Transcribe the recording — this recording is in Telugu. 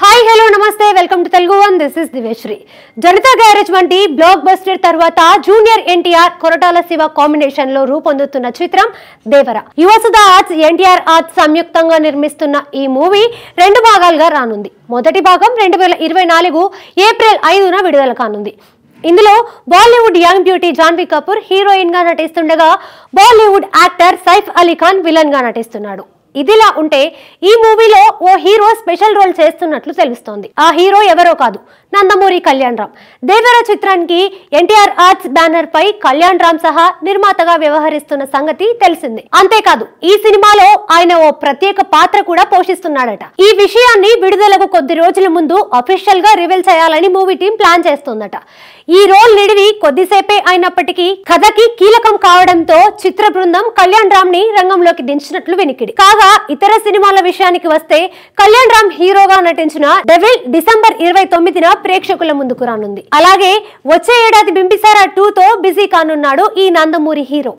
హాయ్ హలో నమస్తే welcome to Telugu one this is దివేశ్రీ జనతా గ్యారేజ్ వంటి బ్లాక్ బస్టర్ తర్వాత junior NTR Koratala Siva combination లో రూపొందుతున్న చిత్రం Devara Yuvasudha arts NTR arts సంయుక్తంగా నిర్మిస్తున్న ఈ మూవీ రెండు భాగాలుగా రానుంది మొదటి భాగం రెండు వేల ఇరవై నాలుగు ఏప్రిల్ ఐదున విడుదల కానుంది ఇందులో Bollywood young beauty Janhvi Kapoor heroine గా నటిస్తుండగా Bollywood actor Saif Ali Khan villain గా నటిస్తున్నాడు ఇదిలా ఉంటే ఈ మూవీలో ఓ హీరో స్పెషల్ రోల్ చేస్తున్నట్లు తెలుస్తోంది ఆ హీరో ఎవరో కాదు నందమూరి కళ్యాణ్ రామ్ దేవర చిత్రానికి ఎన్టీఆర్ ఆర్ట్స్ బ్యానర్ పై కళ్యాణ్ రామ్ సహా నిర్మాతగా వ్యవహరిస్తున్న సంగతి తెలిసింది అంతేకాదు ఈ సినిమాలో ఆయన ఓ ప్రత్యేక పాత్ర కూడా పోషిస్తున్నాడట ఈ విషయాన్ని విడుదలకు కొద్ది రోజుల ముందు అఫీషియల్ గా రివీల్ చేయాలని మూవీ టీం ప్లాన్ చేస్తోందట ఈ రోల్ నిడివి కొద్దిసేపే అయినప్పటికీ కథకి కీలకం కావడంతో చిత్ర బృందం కళ్యాణ్ రామ్ ని రంగంలోకి దించినట్లు వినికిడి కాగా ఇక ఇతర సినిమాల విషయానికి వస్తే కళ్యాణ్ రామ్ హీరోగా నటించిన డెవిల్ డిసెంబర్ ఇరవై తొమ్మిదిన ప్రేక్షకుల ముందుకు రానుంది అలాగే వచ్చే ఏడాది బింబిసారా టూ తో బిజీ కానున్నాడు ఈ నందమూరి హీరో